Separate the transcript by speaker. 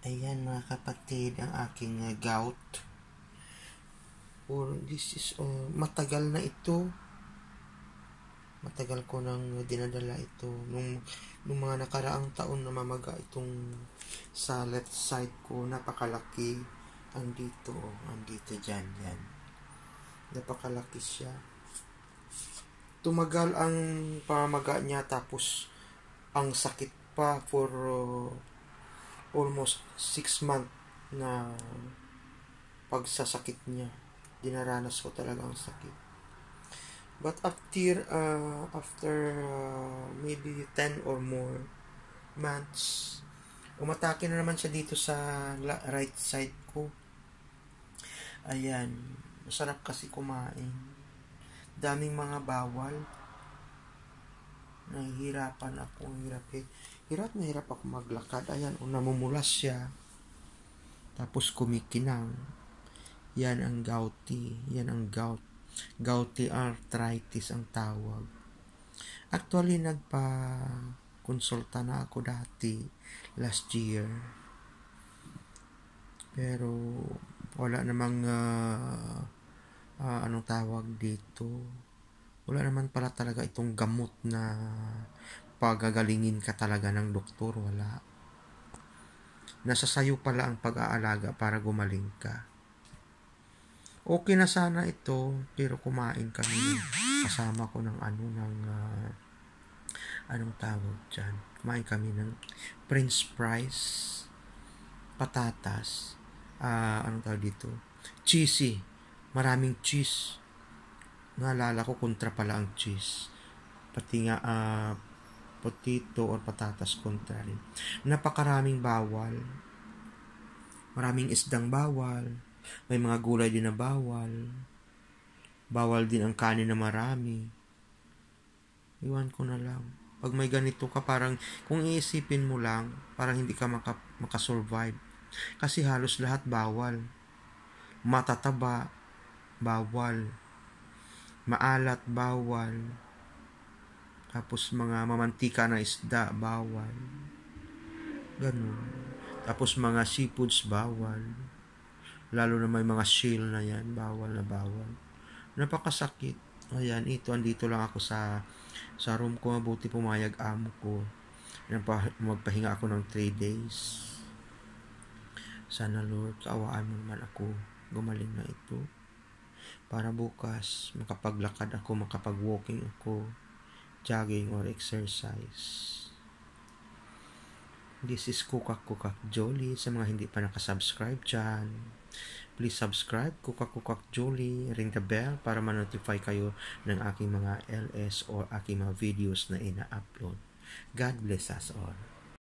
Speaker 1: Ayan mga kapatid, ang aking uh, gout. Or this is, uh, matagal na ito. Matagal ko nang dinadala ito. Nung, nung mga nakaraang taon na mamaga itong sa left side ko, napakalaki. Andito, andito dyan, yan. Napakalaki siya. Tumagal ang pamaga niya tapos ang sakit pa for uh, almost 6 month na pagsasakit niya. Dinaranas ko talaga ang sakit. But after, uh, after uh, maybe 10 or more months, umatake na naman siya dito sa right side ko. Ayan. Masarap kasi kumain. Daming mga bawal. Nahihirapan ako. Hirap eh hirap na hirap ako maglakad. Ayan, o namumulas siya. Tapos kumikinang. Yan ang gouty. Yan ang gout. Gouty arthritis ang tawag. Actually, nagpa konsulta na ako dati last year. Pero wala namang uh, uh, anong tawag dito. Wala naman pala talaga itong gamot na papagagalingin ka talaga ng doktor, wala. Nasa sayo pala ang pag-aalaga para gumaling ka. Okay na sana ito, pero kumain kami ng kasama ko ng ano, ng uh, anong tawag dyan. Kumain kami ng Prince Price, patatas, uh, anong tawag dito, cheesy, maraming cheese. Naalala ko kontra pala ang cheese. Pati nga uh, potato or patatas contrary. Napakaraming bawal. Maraming isdang bawal. May mga gulay din na bawal. Bawal din ang kanin na marami. Iwan ko na lang. Pag may ganito ka, parang kung iisipin mo lang, parang hindi ka maka, makasurvive. Kasi halos lahat bawal. Matataba, bawal. Maalat, bawal tapos mga mamantika na isda, bawal. Ganun. Tapos mga seafoods, bawal. Lalo na may mga shell na yan, bawal na bawal. Napakasakit. Ayan, ito, andito lang ako sa sa room ko. Mabuti pumayag amo ko. Magpahinga ako ng 3 days. Sana Lord, kaawaan mo naman ako. Gumaling na ito. Para bukas, makapaglakad ako, makapag-walking ako jogging or exercise. This is Kukak Kukak Jolly. Sa mga hindi pa nakasubscribe dyan, please subscribe Kukak Kukak Jolly. Ring the bell para ma-notify kayo ng aking mga LS or aking mga videos na ina-upload. God bless us all.